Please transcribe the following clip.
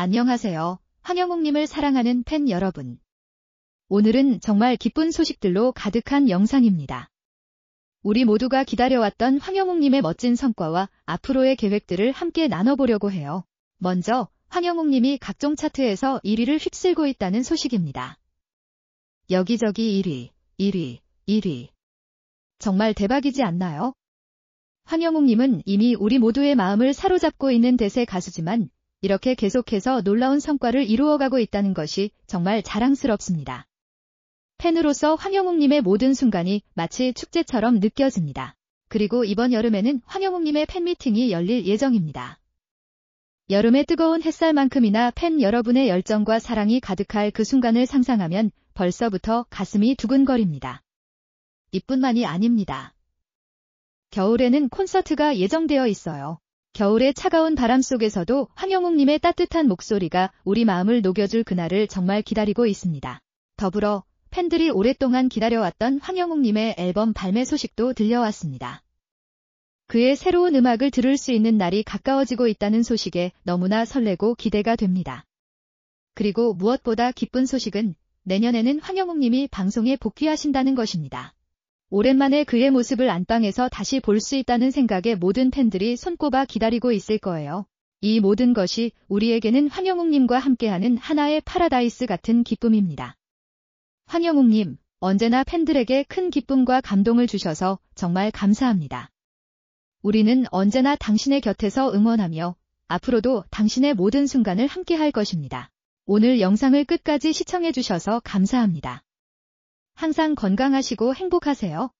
안녕하세요. 황영웅님을 사랑하는 팬 여러분. 오늘은 정말 기쁜 소식들로 가득한 영상입니다. 우리 모두가 기다려왔던 황영웅님의 멋진 성과와 앞으로의 계획들을 함께 나눠보려고 해요. 먼저 황영웅님이 각종 차트에서 1위를 휩쓸고 있다는 소식입니다. 여기저기 1위, 1위, 1위. 정말 대박이지 않나요? 황영웅님은 이미 우리 모두의 마음을 사로잡고 있는 대세 가수지만 이렇게 계속해서 놀라운 성과를 이루어가고 있다는 것이 정말 자랑스럽습니다. 팬으로서 황영웅님의 모든 순간이 마치 축제처럼 느껴집니다. 그리고 이번 여름에는 황영웅님의 팬미팅이 열릴 예정입니다. 여름의 뜨거운 햇살만큼이나 팬 여러분의 열정과 사랑이 가득할 그 순간을 상상하면 벌써부터 가슴이 두근거립니다. 이뿐만이 아닙니다. 겨울에는 콘서트가 예정되어 있어요. 겨울의 차가운 바람 속에서도 황영웅님의 따뜻한 목소리가 우리 마음을 녹여줄 그날을 정말 기다리고 있습니다. 더불어 팬들이 오랫동안 기다려왔던 황영웅님의 앨범 발매 소식도 들려왔습니다. 그의 새로운 음악을 들을 수 있는 날이 가까워지고 있다는 소식에 너무나 설레고 기대가 됩니다. 그리고 무엇보다 기쁜 소식은 내년에는 황영웅님이 방송에 복귀하신다는 것입니다. 오랜만에 그의 모습을 안방에서 다시 볼 수 있다는 생각에 모든 팬들이 손꼽아 기다리고 있을 거예요. 이 모든 것이 우리에게는 황영웅님과 함께하는 하나의 파라다이스 같은 기쁨입니다. 황영웅님, 언제나 팬들에게 큰 기쁨과 감동을 주셔서 정말 감사합니다. 우리는 언제나 당신의 곁에서 응원하며 앞으로도 당신의 모든 순간을 함께할 것입니다. 오늘 영상을 끝까지 시청해주셔서 감사합니다. 항상 건강하시고 행복하세요.